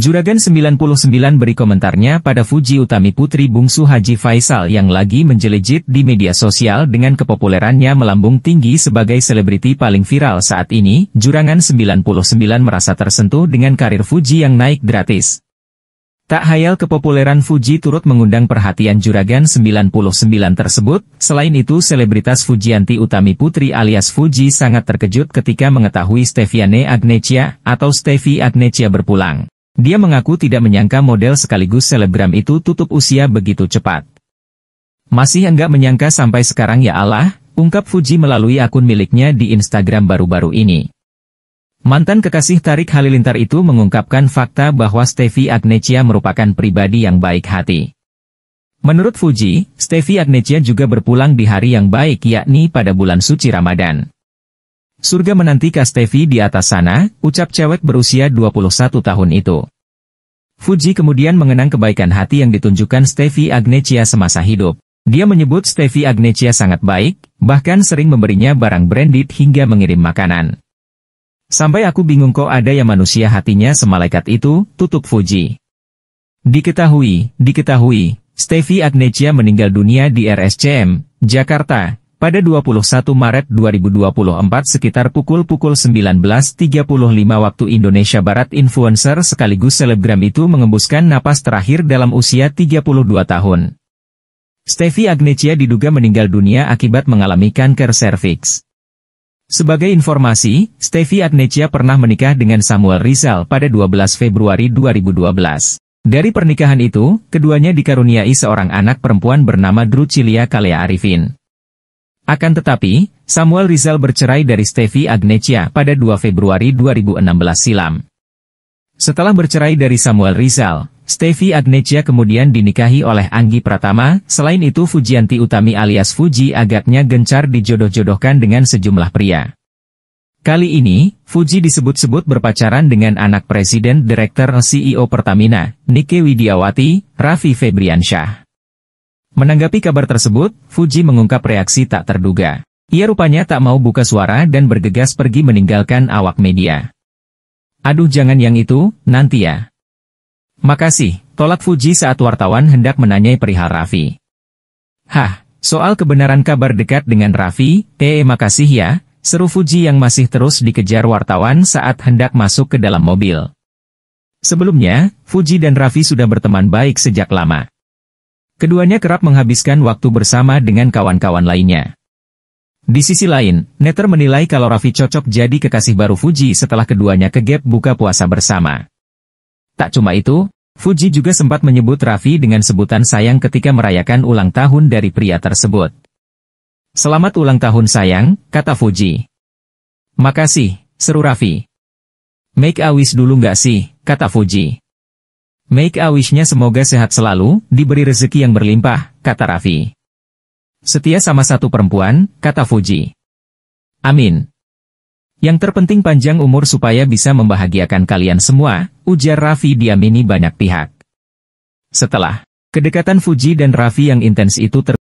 Juragan 99 beri komentarnya pada Fuji Utami Putri Bungsu Haji Faisal yang lagi menjelejit di media sosial dengan kepopulerannya melambung tinggi sebagai selebriti paling viral saat ini, Juragan 99 merasa tersentuh dengan karir Fuji yang naik gratis. Tak hayal kepopuleran Fuji turut mengundang perhatian Juragan 99 tersebut, selain itu selebritas Fujianti Utami Putri alias Fuji sangat terkejut ketika mengetahui Steviane Agnecia atau Stevi Agnecia berpulang. Dia mengaku tidak menyangka model sekaligus selebgram itu tutup usia begitu cepat. Masih enggak menyangka sampai sekarang ya Allah, ungkap Fuji melalui akun miliknya di Instagram baru-baru ini. Mantan kekasih Tarik Halilintar itu mengungkapkan fakta bahwa Stevie Agnesia merupakan pribadi yang baik hati. Menurut Fuji, Stevie Agnesia juga berpulang di hari yang baik yakni pada bulan suci Ramadan. Surga menanti Kastevi di atas sana, ucap cewek berusia 21 tahun itu. Fuji kemudian mengenang kebaikan hati yang ditunjukkan Stevie Agnecia semasa hidup. Dia menyebut Stevie Agnecia sangat baik, bahkan sering memberinya barang branded hingga mengirim makanan. Sampai aku bingung kok ada yang manusia hatinya semalaikat itu, tutup Fuji. Diketahui, diketahui, Stevie Agnecia meninggal dunia di RSCM, Jakarta, pada 21 Maret 2024 sekitar pukul-pukul 19.35 waktu Indonesia Barat influencer sekaligus selebgram itu mengembuskan napas terakhir dalam usia 32 tahun. Stevie Agnesia diduga meninggal dunia akibat mengalami kanker serviks. Sebagai informasi, Stevie Agnesia pernah menikah dengan Samuel Rizal pada 12 Februari 2012. Dari pernikahan itu, keduanya dikaruniai seorang anak perempuan bernama Drucilia Kalea Arifin. Akan tetapi, Samuel Rizal bercerai dari Steffi Agnecia pada 2 Februari 2016 silam. Setelah bercerai dari Samuel Rizal, Steffi Agnecia kemudian dinikahi oleh Anggi Pratama, selain itu Fujianti Utami alias Fuji agaknya gencar dijodoh-jodohkan dengan sejumlah pria. Kali ini, Fuji disebut-sebut berpacaran dengan anak Presiden Direktur CEO Pertamina, Nike Widiawati, Raffi Febriansyah. Menanggapi kabar tersebut, Fuji mengungkap reaksi tak terduga. Ia rupanya tak mau buka suara dan bergegas pergi meninggalkan awak media. Aduh jangan yang itu, nanti ya. Makasih, tolak Fuji saat wartawan hendak menanyai perihal Raffi. Hah, soal kebenaran kabar dekat dengan Raffi, eh makasih ya, seru Fuji yang masih terus dikejar wartawan saat hendak masuk ke dalam mobil. Sebelumnya, Fuji dan Raffi sudah berteman baik sejak lama. Keduanya kerap menghabiskan waktu bersama dengan kawan-kawan lainnya. Di sisi lain, Netter menilai kalau Raffi cocok jadi kekasih baru Fuji setelah keduanya ke buka puasa bersama. Tak cuma itu, Fuji juga sempat menyebut Raffi dengan sebutan sayang ketika merayakan ulang tahun dari pria tersebut. Selamat ulang tahun sayang, kata Fuji. Makasih, seru Raffi. Make a wish dulu nggak sih, kata Fuji. Make a wish-nya semoga sehat selalu, diberi rezeki yang berlimpah, kata Raffi. Setia sama satu perempuan, kata Fuji. Amin. Yang terpenting panjang umur supaya bisa membahagiakan kalian semua, ujar Raffi diamini banyak pihak. Setelah kedekatan Fuji dan Raffi yang intens itu ter